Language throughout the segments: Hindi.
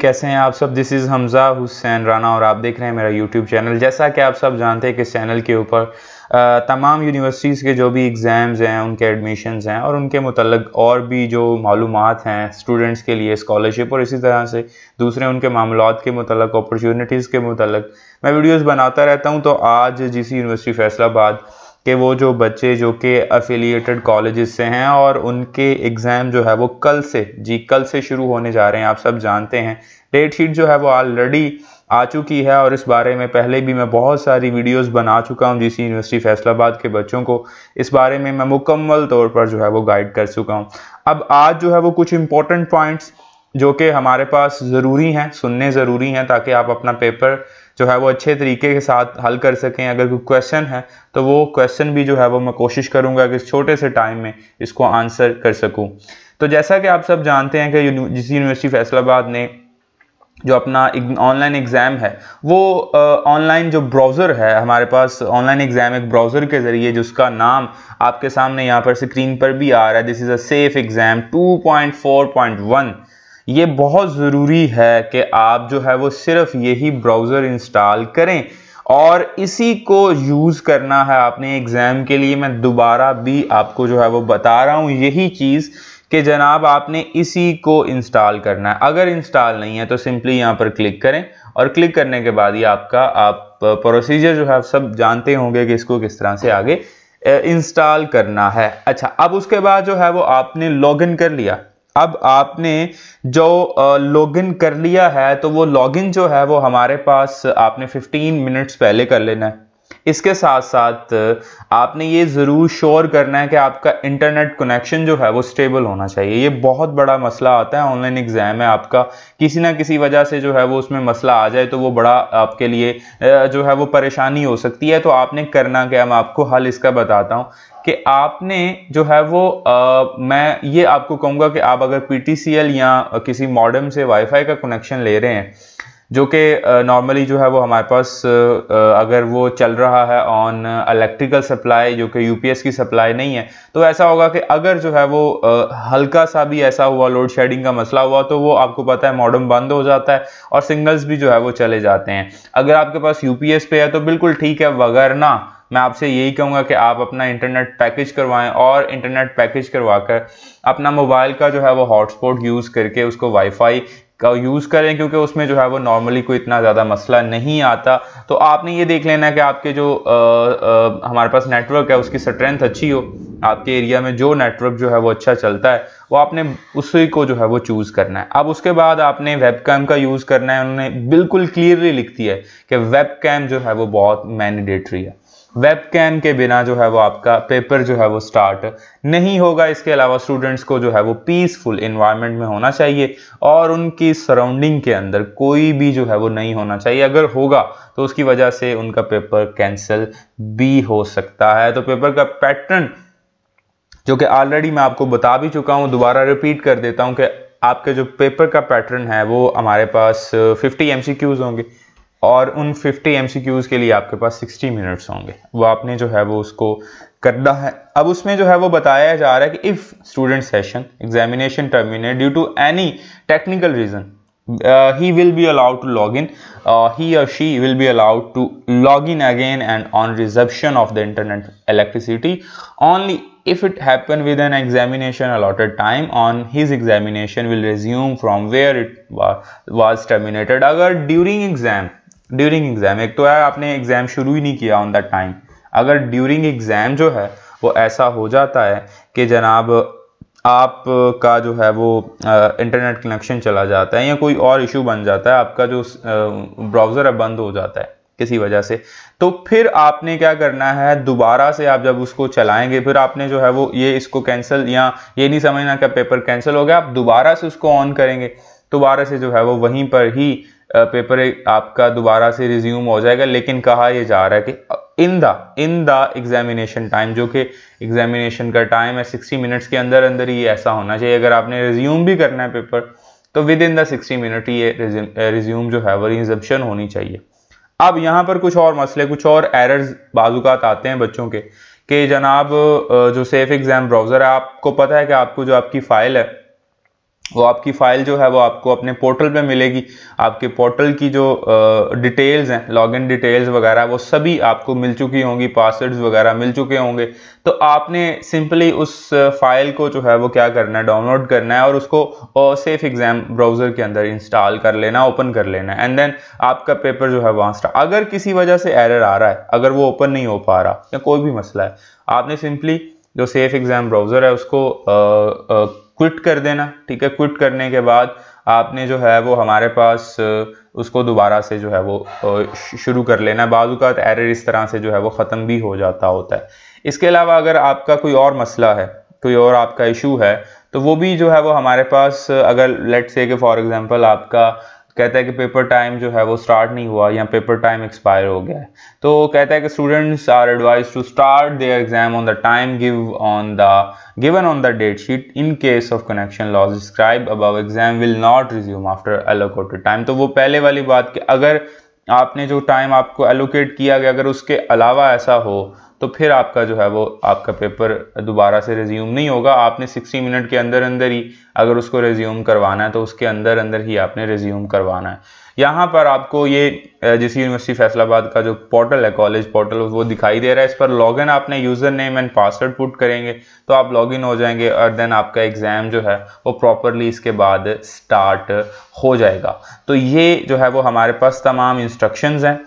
कैसे हैं आप सब दिस इज़ हमज़ा हुसैन राना और आप देख रहे हैं मेरा यूट्यूब चैनल जैसा कि आप सब जानते हैं कि इस चैनल के ऊपर तमाम यूनिवर्सिटीज़ के जो भी एग्ज़ाम्स हैं उनके एडमिशन्स हैं और उनके मतलब और भी जो मालूम हैं स्टूडेंट्स के लिए स्कॉलरशिप और इसी तरह से दूसरे उनके मामलों के मतलब अपॉर्चुनिटीज़ के मतलब मैं वीडियोज़ बनाता रहता हूँ तो आज जिस यूनिवर्सिटी फैसलाबाद कि वो जो बच्चे जो कि अफिलिएटेड कॉलेज से हैं और उनके एग्ज़ाम जो है वो कल से जी कल से शुरू होने जा रहे हैं आप सब जानते हैं डेट शीट जो है वो ऑलरेडी आ चुकी है और इस बारे में पहले भी मैं बहुत सारी वीडियोस बना चुका हूं जिस यूनिवर्सिटी फैसलाबाद के बच्चों को इस बारे में मैं मुकम्मल तौर पर जो है वो गाइड कर चुका हूं अब आज जो है वो कुछ इंपॉर्टेंट पॉइंट्स जो कि हमारे पास ज़रूरी हैं सुनने ज़रूरी हैं ताकि आप अपना पेपर जो है वो अच्छे तरीके के साथ हल कर सकें अगर कोई क्वेश्चन है तो वो क्वेश्चन भी जो है वो मैं कोशिश करूंगा कि छोटे से टाइम में इसको आंसर कर सकूँ तो जैसा कि आप सब जानते हैं कि जिस यूनिवर्सिटी फैसलाबाद ने जो अपना ऑनलाइन एग्ज़ाम है वो ऑनलाइन जो ब्राउज़र है हमारे पास ऑनलाइन एग्ज़ाम एक ब्राउज़र के ज़रिए जिसका नाम आपके सामने यहाँ पर स्क्रीन पर भी आ रहा है this is a safe exam two point point four one ये बहुत ज़रूरी है कि आप जो है वो सिर्फ यही ब्राउज़र इंस्टॉल करें और इसी को यूज़ करना है आपने एग्ज़ाम के लिए मैं दोबारा भी आपको जो है वो बता रहा हूँ यही चीज़ कि जनाब आपने इसी को इंस्टॉल करना है अगर इंस्टॉल नहीं है तो सिंपली यहाँ पर क्लिक करें और क्लिक करने के बाद ही आपका आप प्रोसीजर जो है आप सब जानते होंगे कि इसको किस तरह से आगे इंस्टॉल करना है अच्छा अब उसके बाद जो है वो आपने लॉगिन कर लिया अब आपने जो लॉगिन कर लिया है तो वो लॉगिन जो है वो हमारे पास आपने 15 मिनट्स पहले कर लेना है इसके साथ साथ आपने ये ज़रूर श्योर करना है कि आपका इंटरनेट कनेक्शन जो है वो स्टेबल होना चाहिए ये बहुत बड़ा मसला आता है ऑनलाइन एग्ज़ाम है आपका किसी ना किसी वजह से जो है वो उसमें मसला आ जाए तो वो बड़ा आपके लिए जो है वो परेशानी हो सकती है तो आपने करना क्या मैं आपको हल इसका बताता हूँ कि आपने जो है वो आ, मैं ये आपको कहूँगा कि आप अगर पी या किसी मॉडम से वाईफाई का कनेक्शन ले रहे हैं जो कि नॉर्मली जो है वो हमारे पास अगर वो चल रहा है ऑन इलेक्ट्रिकल सप्लाई जो कि यूपीएस की सप्लाई नहीं है तो ऐसा होगा कि अगर जो है वो हल्का सा भी ऐसा हुआ लोड शेडिंग का मसला हुआ तो वो आपको पता है मॉडर्म बंद हो जाता है और सिग्नल्स भी जो है वो चले जाते हैं अगर आपके पास यूपीएस पे है तो बिल्कुल ठीक है वगरना मैं आपसे यही कहूँगा कि आप अपना इंटरनेट पैकेज करवाएं और इंटरनेट पैकेज करवा कर अपना मोबाइल का जो है वो हॉटस्पॉट यूज़ करके उसको वाईफाई का यूज़ करें क्योंकि उसमें जो है वो नॉर्मली कोई इतना ज़्यादा मसला नहीं आता तो आपने ये देख लेना कि आपके जो आ, आ, हमारे पास नेटवर्क है उसकी स्ट्रेंथ अच्छी हो आपके एरिया में जो नेटवर्क जो है वो अच्छा चलता है वो आपने उसी को जो है वो चूज़ करना है अब उसके बाद आपने वेब कैम का यूज़ करना है उन्होंने बिल्कुल क्लियरली लिख दिया है कि वेब कैम जो है वो बहुत मैंडेटरी है वेबकैम के बिना जो है वो आपका पेपर जो है वो स्टार्ट नहीं होगा इसके अलावा स्टूडेंट्स को जो है वो पीसफुल इन्वायरमेंट में होना चाहिए और उनकी सराउंडिंग के अंदर कोई भी जो है वो नहीं होना चाहिए अगर होगा तो उसकी वजह से उनका पेपर कैंसिल भी हो सकता है तो पेपर का पैटर्न जो कि ऑलरेडी मैं आपको बता भी चुका हूँ दोबारा रिपीट कर देता हूँ कि आपके जो पेपर का पैटर्न है वो हमारे पास 50 एम होंगे और उन 50 एम के लिए आपके पास 60 मिनट्स होंगे वो आपने जो है वो उसको करना है अब उसमें जो है वो बताया जा रहा है कि if student session examination terminate due to any technical reason he will be allowed to log in he और she will be allowed to log in again and on resumption of the internet electricity only if it happen with an examination allotted time on his examination will resume from where it was terminated अगर ड्यूरिंग एग्जाम ड्यूरिंग एग्ज़ाम एक तो है आपने एग्ज़ाम शुरू ही नहीं किया ऑन द टाइम अगर ड्यूरिंग एग्ज़ाम जो है वो ऐसा हो जाता है कि जनाब आप का जो है वो इंटरनेट कनेक्शन चला जाता है या कोई और इशू बन जाता है आपका जो ब्राउज़र है बंद हो जाता है किसी वजह से तो फिर आपने क्या करना है दोबारा से आप जब उसको चलाएंगे फिर आपने जो है वो ये इसको कैंसिल या ये नहीं समझना कि पेपर कैंसिल हो गया आप दोबारा से उसको ऑन करेंगे दोबारा से जो है वो वहीं पर ही पेपर आपका दोबारा से रिज्यूम हो जाएगा लेकिन कहा यह जा रहा है कि in the in the examination time जो कि एग्जामिनेशन का टाइम है सिक्सटी मिनट्स के अंदर अंदर ये ऐसा होना चाहिए अगर आपने रिज्यूम भी करना है पेपर तो within the sixty minute ये रिज्यूम जो है वो रिजप्शन होनी चाहिए अब यहाँ पर कुछ और मसले कुछ और एरर्स बाजूकात आते हैं बच्चों के कि जनाब जो सेफ एग्ज़ाम ब्राउज़र है आपको पता है कि आपको जो आपकी फ़ाइल है वो आपकी फ़ाइल जो है वो आपको अपने पोर्टल पे मिलेगी आपके पोर्टल की जो डिटेल्स हैं लॉगिन डिटेल्स वगैरह वो सभी आपको मिल चुकी होंगी पासवर्ड्स वगैरह मिल चुके होंगे तो आपने सिंपली उस फाइल को जो है वो क्या करना है डाउनलोड करना है और उसको सेफ एग्ज़ाम ब्राउज़र के अंदर इंस्टॉल कर लेना ओपन कर लेना है एंड देन आपका पेपर जो है वहां स्टार्ट अगर किसी वजह से एरर आ रहा है अगर वो ओपन नहीं हो पा रहा या कोई भी मसला है आपने सिंपली जो सेफ एग्ज़ाम ब्राउज़र है उसको क्विट कर देना ठीक है क्विट करने के बाद आपने जो है वो हमारे पास उसको दोबारा से जो है वो शुरू कर लेना बाजूकात एरर इस तरह से जो है वो ख़त्म भी हो जाता होता है इसके अलावा अगर आपका कोई और मसला है कोई और आपका इशू है तो वो भी जो है वो हमारे पास अगर लेट से कि फॉर एग्जांपल आपका कहता है कि पेपर टाइम जो है वो स्टार्ट नहीं हुआ या पेपर टाइम एक्सपायर हो गया है तो कहता है कि students are advise to start their exam on the time give on the given on the date sheet in case of connection loss describe above exam will not resume after allocated time तो वो पहले वाली बात कि अगर आपने जो टाइम आपको एलोकेट किया गया अगर उसके अलावा ऐसा हो तो फिर आपका जो है वो आपका पेपर दोबारा से रिज्यूम नहीं होगा आपने 60 मिनट के अंदर अंदर ही अगर उसको रिज्यूम करवाना है तो उसके अंदर अंदर ही आपने रिज्यूम करवाना है यहाँ पर आपको ये जिस यूनिवर्सिटी फैसलाबाद का जो पोर्टल है कॉलेज पोर्टल वो दिखाई दे रहा है इस पर लॉगिन आपने user name and password put करेंगे तो आप लॉगिन हो जाएंगे और देन आपका एग्ज़ाम जो है वो प्रॉपरली इसके बाद स्टार्ट हो जाएगा तो ये जो है वो हमारे पास तमाम इंस्ट्रक्शंस हैं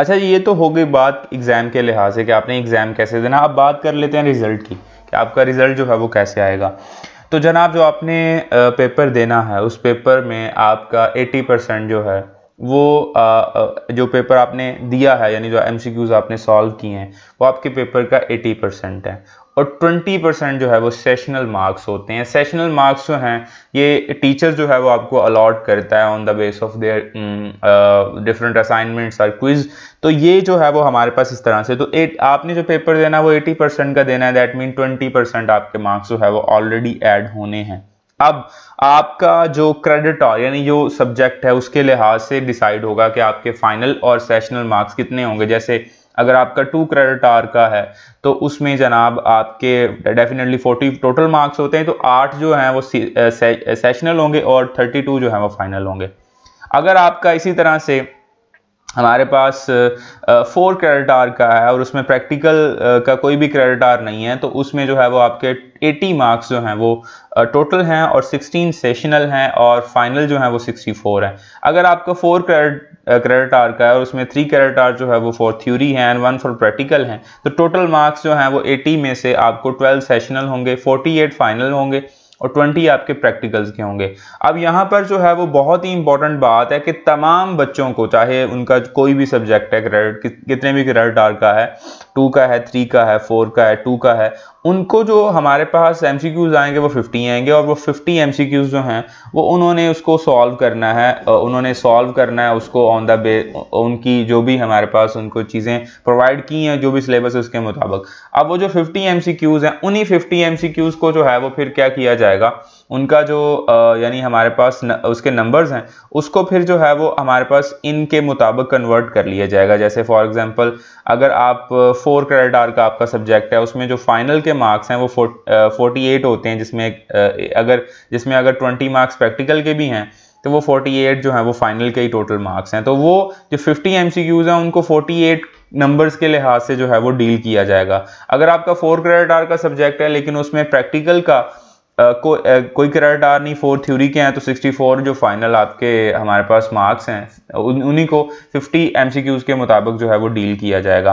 अच्छा ये तो हो गई बात एग्ज़ाम के लिहाज से कि आपने एग्ज़ाम कैसे देना अब बात कर लेते हैं रिज़ल्ट की कि आपका रिज़ल्ट जो है वो कैसे आएगा तो जनाब जो आपने पेपर देना है उस पेपर में आपका 80 परसेंट जो है वो आ, जो पेपर आपने दिया है यानी जो एम आपने सॉल्व किए हैं वो आपके पेपर का 80 परसेंट है और 20 परसेंट जो है वो सेशनल मार्क्स होते हैं सेशनल मार्क्स जो हैं ये टीचर जो है वो आपको अलॉट करता है on the base of their different assignments और क्विज तो ये जो है वो हमारे पास इस तरह से तो एट आपने जो पेपर देना है वो 80 परसेंट का देना है दैट मीन 20 परसेंट आपके मार्क्स जो है वो ऑलरेडी एड होने हैं अब आपका जो और यानी जो सब्जेक्ट है उसके लिहाज से डिसाइड होगा कि आपके फाइनल और सेशनल मार्क्स कितने होंगे जैसे अगर आपका टू क्रेडिट आर का है तो उसमें जनाब आपके डेफिनेटली फोर्टी टोटल मार्क्स होते हैं तो आठ जो हैं वो सेशनल होंगे और थर्टी टू जो है वो फाइनल होंगे अगर आपका इसी तरह से हमारे पास फोर क्रेडिट आर का है और उसमें प्रैक्टिकल का कोई भी क्रेडिट आर नहीं है तो उसमें जो है वो आपके 80 मार्क्स जो हैं वो टोटल हैं और 16 सेशनल हैं और फाइनल जो है वो 64 है अगर आपका फोर क्रेडिट क्रेडिट आर का है और उसमें थ्री क्रेडिट आर जो है वो फॉर थ्योरी है एंड वन फॉर प्रैक्टिकल हैं तो टोटल मार्क्स जो हैं वो 80 में से आपको 12 सेशनल होंगे 48 फाइनल होंगे और 20 आपके प्रैक्टिकल्स के होंगे अब यहाँ पर जो है वो बहुत ही इंपॉर्टेंट बात है कि तमाम बच्चों को चाहे उनका कोई भी सब्जेक्ट है क्रेडिट कितने भी क्रेडिट आर का है टू का है थ्री का है फोर का है टू का है उनको जो हमारे पास एम आएंगे वो फिफ्टी आएंगे और वो फिफ्टी एम जो हैं वो उन्होंने उसको सॉल्व करना है उन्होंने सॉल्व करना है उसको ऑन द बे उनकी जो भी हमारे पास उनको चीज़ें प्रोवाइड की हैं जो भी सिलेबस है उसके मुताबिक अब वो जो फिफ्टी एम हैं उन्हीं फिफ्टी एम को जो है वो फिर क्या किया जाएगा उनका जो यानी हमारे पास न, उसके नंबर्स हैं उसको फिर जो है वो हमारे पास इनके मुताबिक कन्वर्ट कर लिया जाएगा जैसे फॉर एग्जांपल अगर आप फोर क्रेडिट आर का आपका सब्जेक्ट है उसमें जो फाइनल के मार्क्स हैं वो फोर्टी एट होते हैं जिसमें अगर जिसमें अगर ट्वेंटी मार्क्स प्रैक्टिकल के भी हैं तो वो एट जो है वो फाइनल के ही टोटल मार्क्स हैं तो वो जो फिफ्टी एम सी हैं उनको एट नंबर्स के लिहाज से जो है वो डील किया जाएगा अगर आपका फोर क्रेडिट आर का सब्जेक्ट है लेकिन उसमें प्रैक्टिकल का को कोई क्रेडिट आर नहीं फोर थ्योरी के हैं तो 64 जो फाइनल आपके हमारे पास मार्क्स हैं उन्हीं को 50 एमसीक्यूज के मुताबिक जो है वो डील किया जाएगा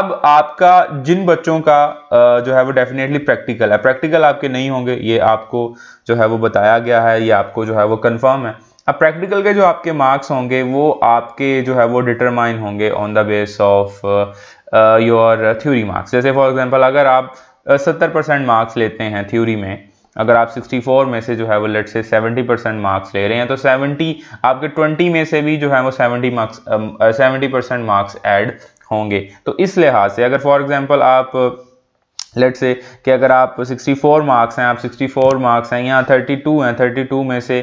अब आपका जिन बच्चों का जो है वो डेफिनेटली प्रैक्टिकल है प्रैक्टिकल आपके नहीं होंगे ये आपको जो है वो बताया गया है ये आपको जो है वो कन्फर्म है अब प्रैक्टिकल के जो आपके मार्क्स होंगे वो आपके जो है वो डिटरमाइन होंगे on the base of your theory marks जैसे फॉर एग्जांपल अगर आप सत्तर परसेंट मार्क्स लेते हैं थ्योरी में अगर आप 64 में से जो है वो लेट से 70 परसेंट मार्क्स ले रहे हैं तो 70 आपके 20 में से भी जो है वो 70 marks seventy percent marks add होंगे तो इस लिहाज से अगर फॉर एग्जांपल आप लेट से कि अगर आप 64 मार्क्स हैं आप 64 मार्क्स हैं या 32 हैं 32 में से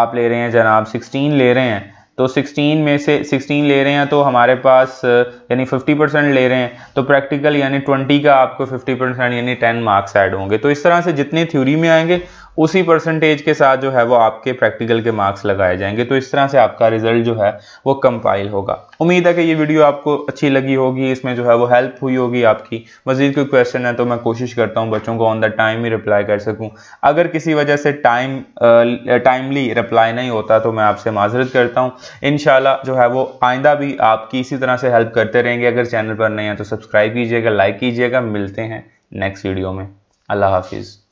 आप ले रहे हैं जनाब 16 ले रहे हैं तो 16 में से 16 ले रहे हैं तो हमारे पास यानी 50 परसेंट ले रहे हैं तो प्रैक्टिकल यानी 20 का आपको 50 परसेंट यानी 10 मार्क्स ऐड होंगे तो इस तरह से जितने थ्योरी में आएंगे उसी परसेंटेज के साथ जो है वो आपके प्रैक्टिकल के मार्क्स लगाए जाएंगे तो इस तरह से आपका रिजल्ट जो है वो कंपाइल होगा उम्मीद है कि ये वीडियो आपको अच्छी लगी होगी इसमें जो है वो हेल्प हुई होगी आपकी मजीद कोई क्वेश्चन है तो मैं कोशिश करता हूँ बच्चों को ऑन द टाइम ही रिप्लाई कर सकूँ अगर किसी वजह से टाइम टाइमली रिप्लाई नहीं होता तो मैं आपसे माजरत करता हूँ इन जो है वो आइंदा भी आपकी इसी तरह से हेल्प करते रहेंगे अगर चैनल पर नहीं है तो सब्सक्राइब कीजिएगा लाइक कीजिएगा मिलते हैं नेक्स्ट वीडियो में अल्लाह हाफिज़